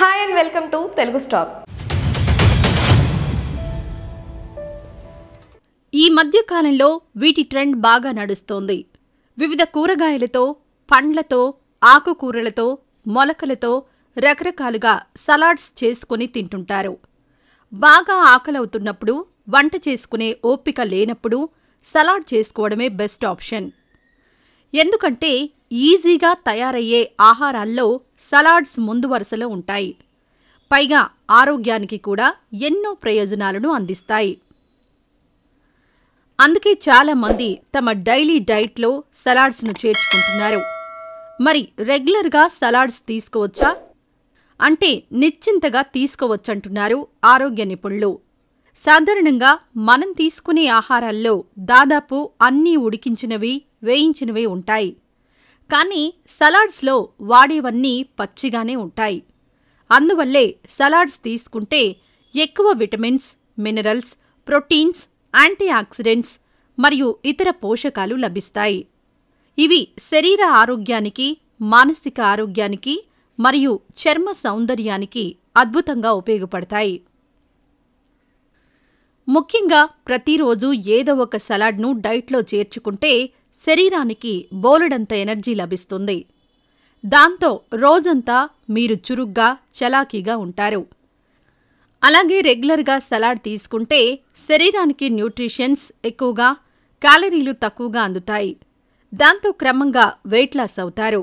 hi and welcome to Telugu stock ఈ మధ్య కాలంలో వీటి ట్రెండ్ బాగా నడుస్తోంది వివిధ కూరగాయలతో పండ్లతో ఆకుకూరలతో మొలకలతో రకరకాలుగా సలాడ్స్ చేసుకుని తింటుంటారు బాగా ఆకలవుతున్నప్పుడు వంట చేసుకునే ఓపిక లేనప్పుడు సలాడ్ చేసుకోవడమే బెస్ట్ ఆప్షన్ ఎందుకంటే ఈజీగా తయారయ్యే ఆహారాల్లో సలాడ్స్ ముందు వరుసలో ఉంటాయి పైగా ఆరోగ్యానికి కూడా ఎన్నో ప్రయోజనాలను అందిస్తాయి అందుకే చాలామంది తమ డైలీ డైట్లో సలాడ్స్ను చేర్చుకుంటున్నారు మరి రెగ్యులర్గా సలాడ్స్ తీసుకోవచ్చా అంటే నిశ్చింతగా తీసుకోవచ్చంటున్నారు ఆరోగ్య నిపుణులు సాధారణంగా మనం తీసుకునే ఆహారాల్లో దాదాపు అన్నీ ఉడికించినవి వేయించినవి ఉంటాయి కానీ సలాడ్స్లో వాడేవన్నీ పచ్చిగానే ఉంటాయి అందువల్లే సలాడ్స్ తీసుకుంటే ఎక్కువ vitamins minerals proteins antioxidants మరియు ఇతర పోషకాలు లభిస్తాయి ఇవి శరీర ఆరోగ్యానికి మానసిక ఆరోగ్యానికి మరియు చర్మ సౌందర్యానికి అద్భుతంగా ఉపయోగపడతాయి ముఖ్యంగా ప్రతిరోజు ఏదో ఒక సలాడ్ను డైట్లో చేర్చుకుంటే శరీరానికి బోలెడంత ఎనర్జీ లభిస్తుంది దాంతో రోజంతా మీరు చురుగ్గా చలాకీగా ఉంటారు అలాగే రెగ్యులర్గా సలాడ్ తీసుకుంటే శరీరానికి న్యూట్రిషన్స్ ఎక్కువగా క్యాలరీలు తక్కువగా అందుతాయి దాంతో క్రమంగా వెయిట్ లాస్ అవుతారు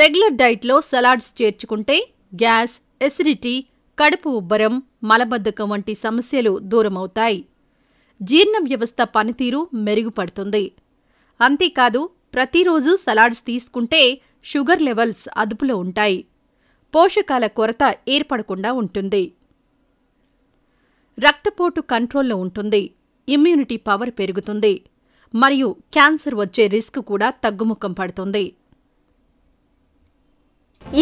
రెగ్యులర్ డైట్లో సలాడ్స్ చేర్చుకుంటే గ్యాస్ ఎసిడిటీ కడుపు ఉబ్బరం మలబద్ధకం వంటి సమస్యలు దూరమవుతాయి జీర్ణ వ్యవస్థ పనితీరు మెరుగుపడుతుంది అంతేకాదు ప్రతిరోజు సలాడ్స్ తీసుకుంటే షుగర్ లెవెల్స్ అదుపులో ఉంటాయి పోషకాల కొరత ఏర్పడకుండా ఉంటుంది రక్తపోటు కంట్రోల్లో ఉంటుంది ఇమ్యూనిటీ పవర్ పెరుగుతుంది మరియు క్యాన్సర్ వచ్చే రిస్క్ కూడా తగ్గుముఖం పడుతుంది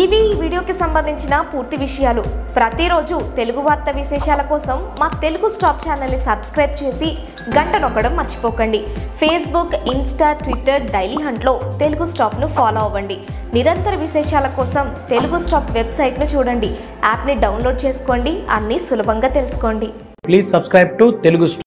ఇవి ఈ వీడియోకి సంబంధించిన పూర్తి విషయాలు ప్రతిరోజు తెలుగు వార్త విశేషాల కోసం మా తెలుగు స్టాప్ ఛానల్ని సబ్స్క్రైబ్ చేసి గంట నొక్కడం మర్చిపోకండి ఫేస్బుక్ ఇన్స్టా ట్విట్టర్ డైలీ హంట్లో తెలుగు స్టాప్ను ఫాలో అవ్వండి నిరంతర విశేషాల కోసం తెలుగు స్టాప్ వెబ్సైట్ను చూడండి యాప్ని డౌన్లోడ్ చేసుకోండి అన్నీ సులభంగా తెలుసుకోండి ప్లీజ్ సబ్స్క్రైబ్ టు తెలుగు